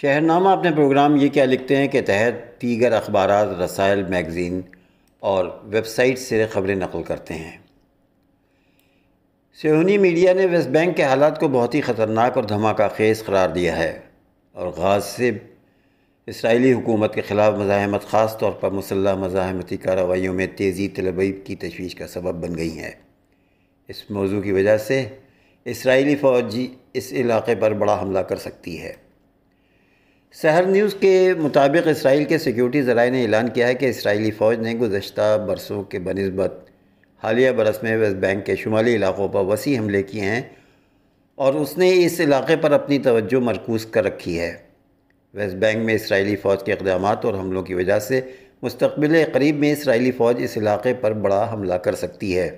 शहरनामा अपने प्रोग्राम ये क्या लिखते हैं के तहत दीगर अखबार रसायल मैगज़ीन और वेबसाइट से खबरें नकल करते हैं सयोनी मीडिया ने वेस्ट बैंक के हालात को बहुत ही ख़तरनाक और धमाका खेज करार दिया है और गाज इसराइली हुकूमत के ख़िलाफ़ मज़ाहमत ख़ास तौर पर मुसल्ह मज़ामती कार्रवाइयों में तेज़ी तलबी की तशवीश का सबब बन गई है इस मौजू की वजह से इसराइली फ़ौज इस इलाके पर बड़ा हमला कर सकती है सहर न्यूज़ के मुताबिक इसराइल के सिक्योरिटी ज़राए ने ऐलान किया है कि इसराइली फ़ौज ने गुजशत बरसों के बनस्बत हालिया बरस में वेस्ट बैंक के शुमाली इलाकों पर वसी हमले किए हैं और उसने इस इलाके पर अपनी तवज्जो मरकूज कर रखी है वेस्ट बैंक में इसराइली फ़ौज के इकदाम और हमलों की वजह से मुस्तबिल करीब में इसराइली फ़ौज इस इलाके पर बड़ा हमला कर सकती है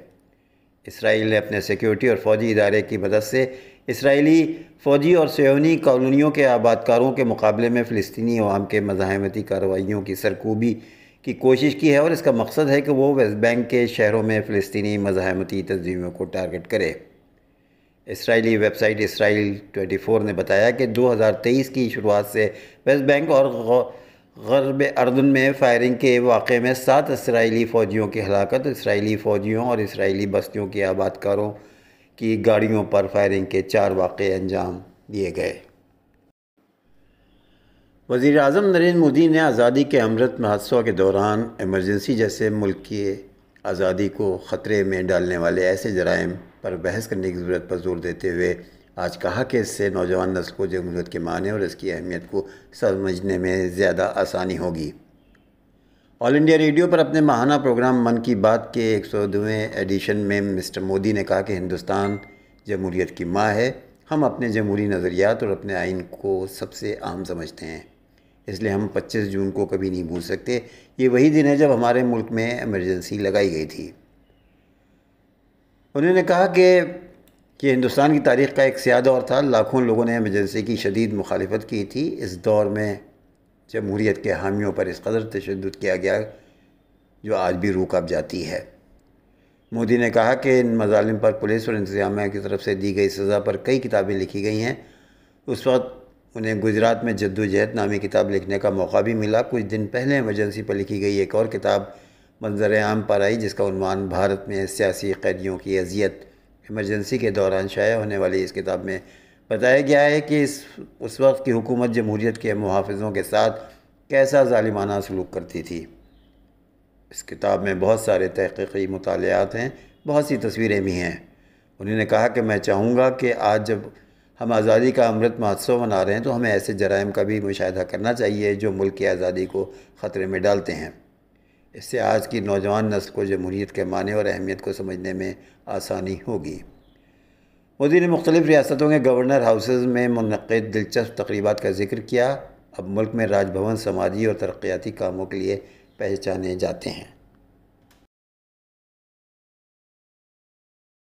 इसराइल ने अपने सिक्योरिटी और फ़ौजी इदारे की मदद से इसराइली फ़ौजी और सयोनी कॉलोनीों के आबादकारों के मुकाबले में फ़लस्तनी अवाम के मज़ाहमती कार्रवाइयों की सरकूबी की कोशिश की है और इसका मकसद है कि वो वेस्ट बैंक के शहरों में फ़लस्तनी मज़ाहमती तंजीमों को टारगेट करे इसराइली वेबसाइट इसराइल 24 ने बताया कि 2023 की शुरुआत से वेस्ट बैंक और गरब अर्दन में फायरिंग के वाक़े में सात इसराइली फ़ौजियों की हलाकत इसराइली फ़ौजियों और इसराइली बस्तियों के आबादकारों की गाड़ियों पर फायरिंग के चार वाक़े अंजाम दिए गए वज़ी अजम नरेंद्र मोदी ने आज़ादी के अमृत महोत्सव के दौरान एमरजेंसी जैसे मुल्क की आज़ादी को ख़तरे में डालने वाले ऐसे जराइम पर बहस करने की ज़रूरत पर जोर देते हुए आज कहा कि इससे नौजवान नस्ल को जमहूरियत के माने और इसकी अहमियत को समझने में ज़्यादा आसानी होगी ऑल इंडिया रेडियो पर अपने माहाना प्रोग्राम मन की बात के 102वें एडिशन में मिस्टर मोदी ने कहा कि हिंदुस्तान जमहूरीत की माँ है हम अपने जमहूरी नज़रियात और अपने आइन को सबसे आम समझते हैं इसलिए हम 25 जून को कभी नहीं भूल सकते ये वही दिन है जब हमारे मुल्क में इमरजेंसी लगाई गई थी उन्होंने कहा कि ये हिंदुस्तान की तारीख का एक स्या दौर था लाखों लोगों ने इमरजेंसी की शदीद मुखालफत की थी इस दौर में जमहूरीत के हामियों पर इस कदर तशद किया गया जो आज भी रूह अब जाती है मोदी ने कहा कि इन मजालिम पर पुलिस और इंतजामिया की तरफ से दी गई सज़ा पर कई किताबें लिखी गई हैं उस वक्त उन्हें गुजरात में जद्दोजहद नामी किताब लिखने का मौका भी मिला कुछ दिन पहले एमरजेंसी पर लिखी गई एक और किताब मंजर आम पर आई जिसका उनवान भारत में सियासी कैदियों की अजियत एमरजेंसी के दौरान शाया होने वाली इस किताब में बताया गया है कि इस उस वक्त की हुकूमत जमहूरीत के मुहाफ़ों के साथ कैसा ालिमाना सलूक करती थी इस किताब में बहुत सारे तहक़ीकी मतालयात हैं बहुत सी तस्वीरें भी हैं उन्होंने कहा कि मैं चाहूँगा कि आज जब हम आज़ादी का अमृत महोत्सव मना रहे हैं तो हमें ऐसे जराइम का भी मुशाह करना चाहिए जो मुल्क की आज़ादी को ख़तरे में डालते हैं इससे आज की नौजवान नस्ल को जमहूरीत के माने और अहमियत को समझने में आसानी होगी मोदी ने मुख्तलिफ़ रियासतों के गवर्नर हाउसेज में मनद दिलचस्प तकरीबा का जिक्र किया अब मुल्क में राजभवन समाजी और तरक्याती कामों के लिए पहचाने जाते हैं